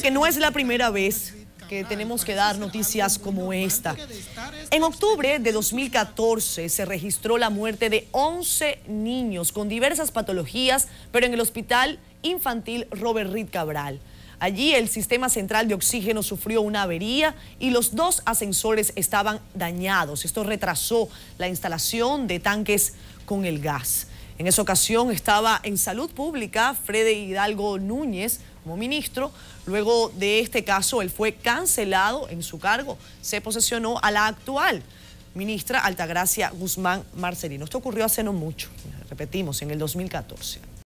que no es la primera vez que tenemos que dar noticias como esta. En octubre de 2014 se registró la muerte de 11 niños con diversas patologías, pero en el Hospital Infantil Robert Reed Cabral. Allí el sistema central de oxígeno sufrió una avería y los dos ascensores estaban dañados. Esto retrasó la instalación de tanques con el gas. En esa ocasión estaba en salud pública Freddy Hidalgo Núñez como ministro. Luego de este caso, él fue cancelado en su cargo. Se posesionó a la actual ministra Altagracia Guzmán Marcelino. Esto ocurrió hace no mucho, repetimos, en el 2014.